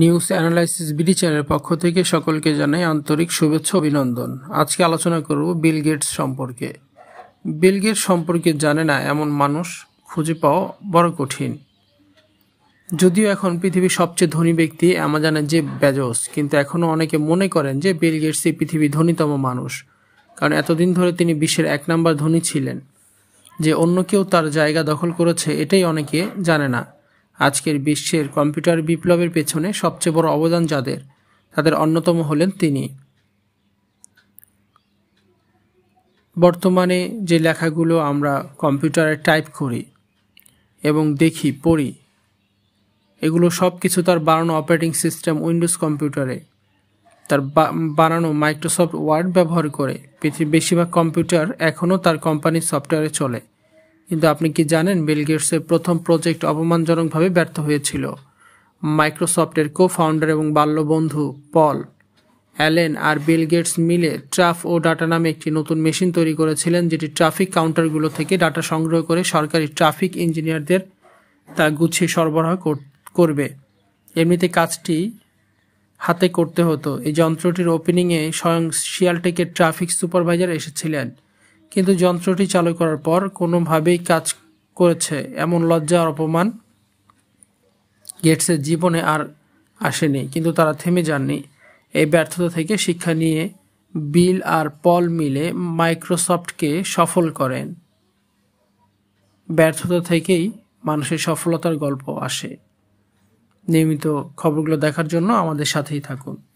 news analysis BD চ্যানেলের পক্ষ থেকে সকলকে জানাই আন্তরিক শুভেচ্ছা অভিনন্দন আজকে আলোচনা করব বিল গেটস সম্পর্কে বিল গেটস সম্পর্কে জানে না এমন মানুষ খুঁজে পাওয়া বড় কঠিন যদিও এখন পৃথিবীর সবচেয়ে ধনী ব্যক্তি অ্যামাজনের যে বেজস কিন্তু এখনও অনেকে মনে করেন যে বিল গেটসই পৃথিবীর ধনীতম মানুষ কারণ এতদিন ধরে তিনি বিশ্বের এক নাম্বার ধনী ছিলেন যে অন্য কেউ তার জায়গা দখল করেছে এটাই অনেকে জানে না আজকের বিশ্বের কম্পিউটার বিপ্লবের পেছনে সবচেয়ে বড় অবদান যাদের তাদের অন্যতম হলেন তিনি বর্তমানে যে লেখাগুলো আমরা কম্পিউটারে টাইপ করি এবং দেখি পড়ি এগুলো সব কিছু তার বানানো অপারেটিং সিস্টেম উইন্ডোজ কম্পিউটারে তার বানানো মাইক্রোসফট ওয়ার্ড ব্যবহার করে পৃথিবীর বেশিরভাগ কম্পিউটার এখনও তার কোম্পানির সফটওয়্যারে চলে কিন্তু আপনি কি জানেন বিল গেটসের প্রথম প্রজেক্ট অপমানজনকভাবে ব্যর্থ হয়েছিল মাইক্রোসফটের কো ফাউন্ডার এবং বাল্যবন্ধু পল অ্যালেন আর বিল গেটস মিলে ট্রাফ ও ডাটা নামে একটি নতুন মেশিন তৈরি করেছিলেন যেটি ট্রাফিক কাউন্টারগুলো থেকে ডাটা সংগ্রহ করে সরকারি ট্রাফিক ইঞ্জিনিয়ারদের তা গুছিয়ে সরবরাহ করবে এমনিতে কাজটি হাতে করতে হতো এই যন্ত্রটির ওপেনিংয়ে স্বয়ং শিয়ালটেকের ট্রাফিক সুপারভাইজার এসেছিলেন কিন্তু যন্ত্রটি চালু করার পর কোনোভাবেই কাজ করেছে এমন লজ্জা আর অপমান গেটসের জীবনে আর আসেনি কিন্তু তারা থেমে যাননি এই ব্যর্থতা থেকে শিক্ষা নিয়ে বিল আর পল মিলে মাইক্রোসফটকে সফল করেন ব্যর্থতা থেকেই মানুষের সফলতার গল্প আসে নিয়মিত খবরগুলো দেখার জন্য আমাদের সাথেই থাকুন